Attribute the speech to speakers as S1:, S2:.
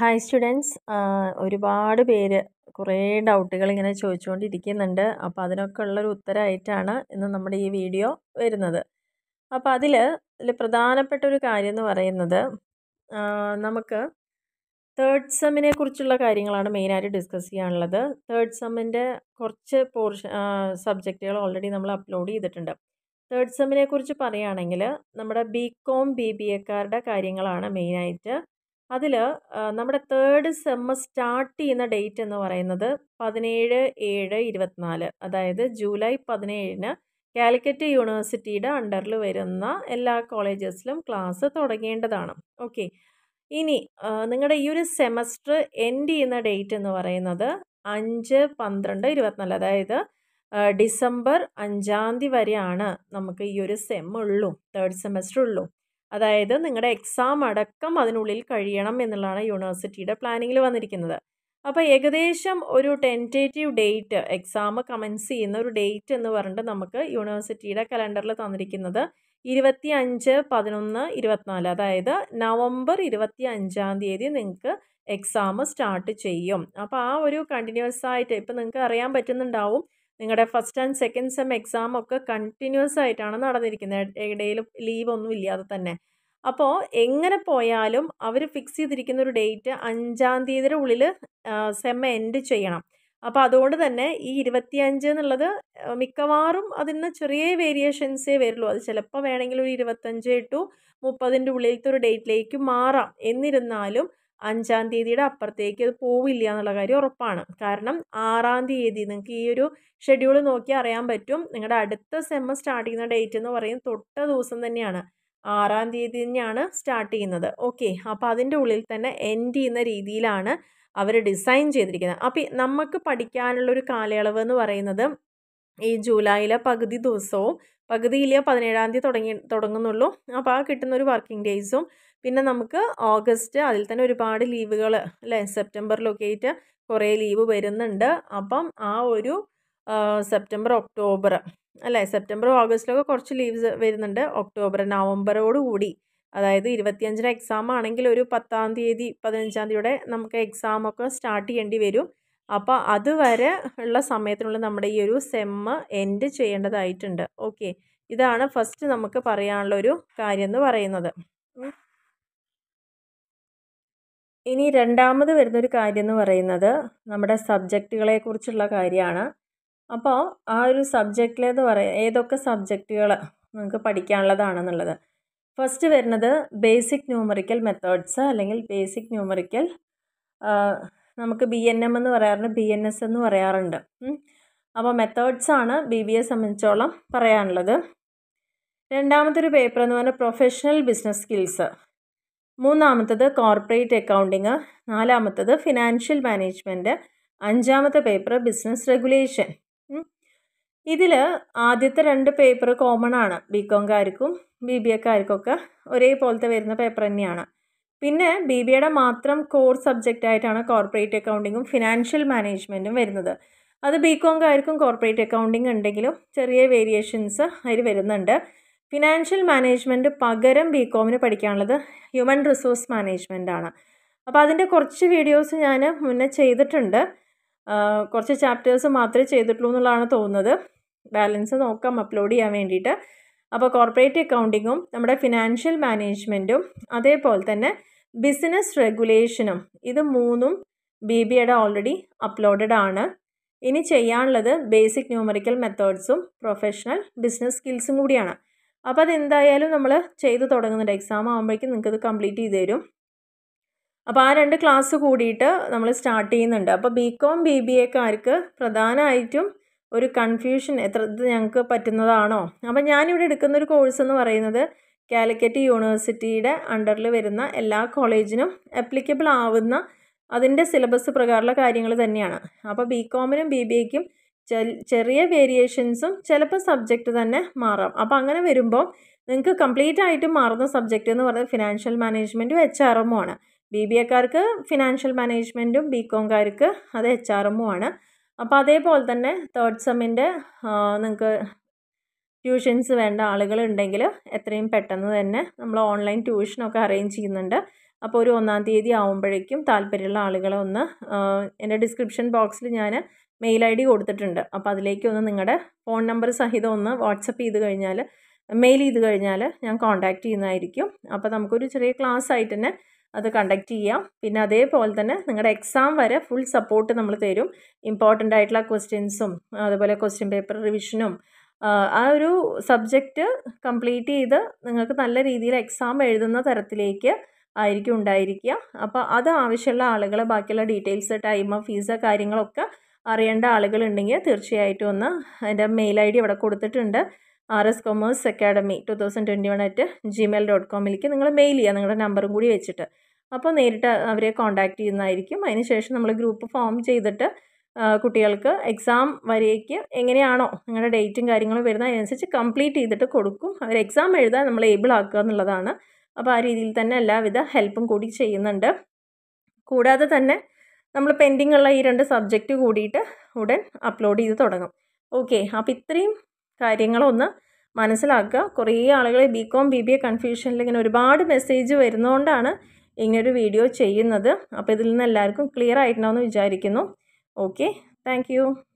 S1: hi students ഒരുപാട് പേര് കുറേ ഡൗട്ടുകൾ ഇങ്ങനെ ചോദിച്ചുകൊണ്ടിരിക്കുന്നുണ്ട് അപ്പോൾ അതിനൊക്കെ ഉള്ളൊരു ഉത്തരമായിട്ടാണ് ഇന്ന് നമ്മുടെ ഈ വീഡിയോ വരുന്നത് അപ്പോൾ അതിൽ ഇതിൽ പ്രധാനപ്പെട്ട ഒരു കാര്യം എന്ന് പറയുന്നത് നമുക്ക് തേർഡ് സെമ്മിനെ കുറിച്ചുള്ള കാര്യങ്ങളാണ് മെയിനായിട്ട് ഡിസ്കസ് ചെയ്യാനുള്ളത് തേർഡ് സെമ്മിൻ്റെ കുറച്ച് പോർഷൻ സബ്ജക്റ്റുകൾ ഓൾറെഡി നമ്മൾ അപ്ലോഡ് ചെയ്തിട്ടുണ്ട് തേർഡ് സെമ്മിനെ കുറിച്ച് പറയുകയാണെങ്കിൽ നമ്മുടെ ബി കോം ബി ബി എക്കാരുടെ കാര്യങ്ങളാണ് മെയിനായിട്ട് അതിൽ നമ്മുടെ തേർഡ് സെമ്മ സ്റ്റാർട്ട് ചെയ്യുന്ന ഡേറ്റ് എന്ന് പറയുന്നത് പതിനേഴ് ഏഴ് ഇരുപത്തിനാല് അതായത് ജൂലൈ പതിനേഴിന് കാലിക്കറ്റ് യൂണിവേഴ്സിറ്റിയുടെ അണ്ടറിൽ വരുന്ന എല്ലാ കോളേജസിലും ക്ലാസ് തുടങ്ങേണ്ടതാണ് ഓക്കെ ഇനി നിങ്ങളുടെ ഈ ഒരു സെമസ്റ്റർ എൻഡ് ചെയ്യുന്ന ഡേറ്റ് എന്ന് പറയുന്നത് അഞ്ച് പന്ത്രണ്ട് ഇരുപത്തിനാല് അതായത് ഡിസംബർ അഞ്ചാം തീയതി വരെയാണ് നമുക്ക് ഈ ഒരു സെമ്മുള്ളൂ ഉള്ളൂ തേർഡ് സെമസ്റ്റർ ഉള്ളൂ അതായത് നിങ്ങളുടെ എക്സാം അടക്കം അതിനുള്ളിൽ കഴിയണം എന്നുള്ളതാണ് യൂണിവേഴ്സിറ്റിയുടെ പ്ലാനിങ്ങിൽ വന്നിരിക്കുന്നത് അപ്പോൾ ഏകദേശം ഒരു ടെൻറ്റേറ്റീവ് ഡേറ്റ് എക്സാം കമൻസ് ചെയ്യുന്ന ഒരു ഡേറ്റ് എന്ന് പറഞ്ഞിട്ട് നമുക്ക് യൂണിവേഴ്സിറ്റിയുടെ കലണ്ടറിൽ തന്നിരിക്കുന്നത് ഇരുപത്തി അഞ്ച് പതിനൊന്ന് ഇരുപത്തിനാല് അതായത് നവംബർ ഇരുപത്തി അഞ്ചാം തീയതി നിങ്ങൾക്ക് എക്സാം സ്റ്റാർട്ട് ചെയ്യും അപ്പോൾ ആ ഒരു കണ്ടിന്യൂസ് ആയിട്ട് ഇപ്പം നിങ്ങൾക്ക് അറിയാൻ പറ്റുന്നുണ്ടാവും നിങ്ങളുടെ first and second sem exam ഒക്കെ കണ്ടിന്യൂസ് ആയിട്ടാണ് നടന്നിരിക്കുന്നത് ഇടയിൽ ലീവ് ഒന്നും ഇല്ലാതെ തന്നെ അപ്പോൾ എങ്ങനെ പോയാലും അവർ ഫിക്സ് ചെയ്തിരിക്കുന്ന ഒരു ഡേറ്റ് അഞ്ചാം തീയതിയുടെ ഉള്ളിൽ സെമ എൻഡ് ചെയ്യണം അപ്പോൾ അതുകൊണ്ട് തന്നെ ഈ ഇരുപത്തിയഞ്ച് എന്നുള്ളത് മിക്കവാറും നിന്ന് ചെറിയ വേരിയേഷൻസേ വരുള്ളൂ അത് ചിലപ്പോൾ വേണമെങ്കിൽ ഒരു ഇരുപത്തഞ്ച് ടു മുപ്പതിൻ്റെ ഉള്ളിലത്തെ ഒരു ഡേറ്റിലേക്ക് മാറാം എന്നിരുന്നാലും അഞ്ചാം തീയതിയുടെ അപ്പുറത്തേക്ക് അത് പോവില്ല എന്നുള്ള കാര്യം ഉറപ്പാണ് കാരണം ആറാം തീയതി നിങ്ങൾക്ക് ഈ ഒരു ഷെഡ്യൂൾ നോക്കി അറിയാൻ പറ്റും നിങ്ങളുടെ അടുത്ത സെമ്മ സ്റ്റാർട്ട് ചെയ്യുന്ന ഡേറ്റ് എന്ന് പറയുന്നത് തൊട്ട ദിവസം തന്നെയാണ് ആറാം തീയതി തന്നെയാണ് സ്റ്റാർട്ട് ചെയ്യുന്നത് ഓക്കെ അപ്പോൾ അതിൻ്റെ ഉള്ളിൽ തന്നെ എൻഡ് ചെയ്യുന്ന രീതിയിലാണ് അവർ ഡിസൈൻ ചെയ്തിരിക്കുന്നത് അപ്പോൾ നമുക്ക് പഠിക്കാനുള്ളൊരു കാലയളവ് എന്ന് പറയുന്നത് ഈ ജൂലൈയിലെ പകുതി ദിവസവും പകുതിയിലെയോ പതിനേഴാം തീയതി തുടങ്ങി തുടങ്ങുന്നുള്ളൂ അപ്പോൾ ആ കിട്ടുന്ന ഒരു വർക്കിംഗ് ഡേയ്സും പിന്നെ നമുക്ക് ഓഗസ്റ്റ് അതിൽ തന്നെ ഒരുപാട് ലീവുകൾ അല്ലേ സെപ്റ്റംബറിലൊക്കെ ആയിട്ട് കുറേ ലീവ് വരുന്നുണ്ട് അപ്പം ആ ഒരു സെപ്റ്റംബർ ഒക്ടോബർ അല്ലേ സെപ്റ്റംബർ ഓഗസ്റ്റിലൊക്കെ കുറച്ച് ലീവ്സ് വരുന്നുണ്ട് ഒക്ടോബർ നവംബറോട് കൂടി അതായത് ഇരുപത്തിയഞ്ചിന് എക്സാം ആണെങ്കിൽ ഒരു പത്താം തീയതി പതിനഞ്ചാം തീയതിയോടെ നമുക്ക് എക്സാമൊക്കെ സ്റ്റാർട്ട് ചെയ്യേണ്ടി വരും അപ്പോൾ അതുവരെ ഉള്ള സമയത്തിനുള്ളിൽ നമ്മുടെ ഈ ഒരു സെമ്മ് എൻഡ് ചെയ്യേണ്ടതായിട്ടുണ്ട് ഓക്കെ ഇതാണ് ഫസ്റ്റ് നമുക്ക് പറയാനുള്ള ഒരു കാര്യം എന്ന് പറയുന്നത് ഇനി രണ്ടാമത് വരുന്നൊരു കാര്യം എന്ന് പറയുന്നത് നമ്മുടെ സബ്ജക്റ്റുകളെ കുറിച്ചുള്ള കാര്യമാണ് അപ്പോൾ ആ ഒരു സബ്ജക്റ്റിലെന്ന് പറയ ഏതൊക്കെ സബ്ജക്റ്റുകൾ നമുക്ക് പഠിക്കാനുള്ളതാണെന്നുള്ളത് ഫസ്റ്റ് വരുന്നത് ബേസിക് ന്യൂമറിക്കൽ മെത്തേഡ്സ് അല്ലെങ്കിൽ ബേസിക് ന്യൂമറിക്കൽ നമുക്ക് ബി എൻ എം എന്ന് പറയാറുണ്ട് ബി എൻ എസ് എന്ന് പറയാറുണ്ട് അപ്പോൾ മെത്തേഡ്സാണ് ബി ബി എ സംബന്ധിച്ചോളം പറയാനുള്ളത് രണ്ടാമത്തൊരു പേപ്പർ എന്ന് പറഞ്ഞാൽ പ്രൊഫഷണൽ ബിസിനസ് സ്കിൽസ് മൂന്നാമത്തത് കോർപ്പറേറ്റ് അക്കൗണ്ടിങ് നാലാമത്തത് ഫിനാൻഷ്യൽ മാനേജ്മെൻറ്റ് അഞ്ചാമത്തെ പേപ്പർ ബിസിനസ് റെഗുലേഷൻ ഇതിൽ ആദ്യത്തെ രണ്ട് പേപ്പർ കോമൺ ആണ് ബി കോംകാർക്കും ബി ബി എക്കാർക്കൊക്കെ ഒരേപോലത്തെ വരുന്ന പേപ്പർ തന്നെയാണ് പിന്നെ ബി ബി എയുടെ മാത്രം കോർ സബ്ജക്റ്റ് ആയിട്ടാണ് കോർപ്പറേറ്റ് അക്കൗണ്ടിങ്ങും ഫിനാൻഷ്യൽ മാനേജ്മെൻറ്റും വരുന്നത് അത് ബി കോങ്കാർക്കും കോർപ്പറേറ്റ് അക്കൗണ്ടിങ് ഉണ്ടെങ്കിലും ചെറിയ വേരിയേഷൻസ് അതിൽ വരുന്നുണ്ട് ഫിനാൻഷ്യൽ മാനേജ്മെൻറ്റ് പകരം ബി കോമിന് പഠിക്കാനുള്ളത് ഹ്യൂമൻ റിസോഴ്സ് മാനേജ്മെൻ്റ് ആണ് അപ്പോൾ അതിൻ്റെ കുറച്ച് വീഡിയോസ് ഞാൻ മുന്നേ ചെയ്തിട്ടുണ്ട് കുറച്ച് ചാപ്റ്റേഴ്സ് മാത്രമേ ചെയ്തിട്ടുള്ളൂ എന്നുള്ളതാണ് തോന്നുന്നത് ബാലൻസ് നോക്കാം അപ്ലോഡ് ചെയ്യാൻ വേണ്ടിയിട്ട് അപ്പോൾ കോർപ്പറേറ്റ് അക്കൗണ്ടിങ്ങും നമ്മുടെ ഫിനാൻഷ്യൽ മാനേജ്മെൻറ്റും അതേപോലെ തന്നെ ബിസിനസ് റെഗുലേഷനും ഇത് മൂന്നും ബി എയുടെ ഓൾറെഡി അപ്ലോഡഡ് ആണ് ഇനി ചെയ്യാനുള്ളത് ബേസിക് ന്യൂമറിക്കൽ മെത്തേഡ്സും പ്രൊഫഷണൽ ബിസിനസ് സ്കിൽസും കൂടിയാണ് അപ്പോൾ അതെന്തായാലും നമ്മൾ ചെയ്തു തുടങ്ങുന്നുണ്ട് എക്സാം ആകുമ്പോഴേക്കും നിങ്ങൾക്കത് കംപ്ലീറ്റ് ചെയ്ത് തരും അപ്പോൾ ആ രണ്ട് ക്ലാസ് കൂടിയിട്ട് നമ്മൾ സ്റ്റാർട്ട് ചെയ്യുന്നുണ്ട് അപ്പോൾ ബി കോം ബി ബി എക്കാർക്ക് പ്രധാനമായിട്ടും ഒരു കൺഫ്യൂഷൻ എത്ര ഇത് ഞങ്ങൾക്ക് പറ്റുന്നതാണോ അപ്പം ഞാനിവിടെ എടുക്കുന്ന ഒരു കോഴ്സ് എന്ന് പറയുന്നത് കാലിക്കറ്റ് യൂണിവേഴ്സിറ്റിയുടെ അണ്ടറിൽ വരുന്ന എല്ലാ കോളേജിനും അപ്ലിക്കബിൾ ആവുന്ന അതിൻ്റെ സിലബസ് പ്രകാരമുള്ള കാര്യങ്ങൾ തന്നെയാണ് അപ്പോൾ ബി കോമിനും ബി ബി എക്കും ചെറിയ വേരിയേഷൻസും ചിലപ്പോൾ സബ്ജക്റ്റ് തന്നെ മാറാം അപ്പോൾ അങ്ങനെ വരുമ്പോൾ നിങ്ങൾക്ക് കംപ്ലീറ്റ് ആയിട്ട് മാറുന്ന സബ്ജക്റ്റ് എന്ന് പറയുന്നത് ഫിനാൻഷ്യൽ മാനേജ്മെൻറ്റും എച്ച് ആർ എമ്മും ആണ് ബി ബി എക്കാർക്ക് ഫിനാൻഷ്യൽ മാനേജ്മെൻറ്റും ബി കോംകാർക്ക് അത് എച്ച് ആർ എമ്മും ആണ് അപ്പോൾ അതേപോലെ തന്നെ തേർഡ് സെമ്മിൻ്റെ നിങ്ങൾക്ക് ട്യൂഷൻസ് വേണ്ട ആളുകളുണ്ടെങ്കിൽ എത്രയും പെട്ടെന്ന് തന്നെ നമ്മൾ ഓൺലൈൻ ട്യൂഷനൊക്കെ അറേഞ്ച് ചെയ്യുന്നുണ്ട് അപ്പോൾ ഒരു ഒന്നാം തീയതി ആവുമ്പോഴേക്കും താല്പര്യമുള്ള ആളുകളെ ഒന്ന് എൻ്റെ ഡിസ്ക്രിപ്ഷൻ ബോക്സിൽ ഞാൻ മെയിൽ ഐ ഡി കൊടുത്തിട്ടുണ്ട് അപ്പോൾ അതിലേക്ക് ഒന്ന് നിങ്ങളുടെ ഫോൺ നമ്പർ സഹിതം ഒന്ന് വാട്സപ്പ് ചെയ്ത് കഴിഞ്ഞാൽ മെയിൽ ചെയ്ത് കഴിഞ്ഞാൽ ഞാൻ കോൺടാക്റ്റ് ചെയ്യുന്നതായിരിക്കും അപ്പോൾ നമുക്കൊരു ചെറിയ ക്ലാസ് ആയിട്ട് തന്നെ അത് കണ്ടക്ട് ചെയ്യാം പിന്നെ അതേപോലെ തന്നെ നിങ്ങളുടെ എക്സാം വരെ ഫുൾ സപ്പോർട്ട് നമ്മൾ തരും ഇമ്പോർട്ടൻ്റ് ആയിട്ടുള്ള ക്വസ്റ്റ്യൻസും അതുപോലെ ക്വസ്റ്റ്യൻ പേപ്പർ റിവിഷനും ആ ഒരു സബ്ജക്റ്റ് കംപ്ലീറ്റ് ചെയ്ത് നിങ്ങൾക്ക് നല്ല രീതിയിൽ എക്സാം എഴുതുന്ന തരത്തിലേക്ക് ആയിരിക്കും ഉണ്ടായിരിക്കുക അപ്പോൾ അത് ആവശ്യമുള്ള ആളുകൾ ബാക്കിയുള്ള ഡീറ്റെയിൽസ് ടൈം ഫീസ് കാര്യങ്ങളൊക്കെ അറിയേണ്ട ആളുകളുണ്ടെങ്കിൽ തീർച്ചയായിട്ടും ഒന്ന് എൻ്റെ മെയിൽ ഐ ഡി ഇവിടെ കൊടുത്തിട്ടുണ്ട് R S commerce academy two thousand twenty one at Gmail dot കോമിലേക്ക് നിങ്ങൾ മെയിൽ ചെയ്യുക നിങ്ങളുടെ നമ്പറും കൂടി വെച്ചിട്ട് അപ്പോൾ നേരിട്ട് അവരെ കോൺടാക്റ്റ് ചെയ്യുന്നതായിരിക്കും അതിനുശേഷം നമ്മൾ ഗ്രൂപ്പ് ഫോം ചെയ്തിട്ട് കുട്ടികൾക്ക് എക്സാം വരേക്ക് എങ്ങനെയാണോ നിങ്ങളുടെ ഡേറ്റും കാര്യങ്ങളും വരുന്നത് അതിനനുസരിച്ച് കംപ്ലീറ്റ് ചെയ്തിട്ട് കൊടുക്കും അവർ എക്സാം എഴുതാൻ നമ്മൾ ഏബിൾ ആക്കുക എന്നുള്ളതാണ് അപ്പോൾ ആ രീതിയിൽ തന്നെ എല്ലാവിധ ഹെൽപ്പും കൂടി ചെയ്യുന്നുണ്ട് കൂടാതെ തന്നെ നമ്മൾ പെൻഡിങ് ഉള്ള ഈ രണ്ട് സബ്ജക്റ്റ് കൂടിയിട്ട് ഉടൻ അപ്ലോഡ് ചെയ്ത് തുടങ്ങും ഓക്കെ അപ്പോൾ ഇത്രയും കാര്യങ്ങളൊന്ന് മനസ്സിലാക്കുക കുറേ ആളുകൾ B com B B A കൺഫ്യൂഷനിൽ ഇങ്ങനെ ഒരുപാട് മെസ്സേജ് വരുന്നതുകൊണ്ടാണ് ഇങ്ങനൊരു വീഡിയോ ചെയ്യുന്നത് അപ്പോൾ ഇതിൽ നിന്ന് എല്ലാവർക്കും ക്ലിയർ ആയിട്ടുണ്ടാവുമെന്ന് വിചാരിക്കുന്നു ഓക്കെ താങ്ക്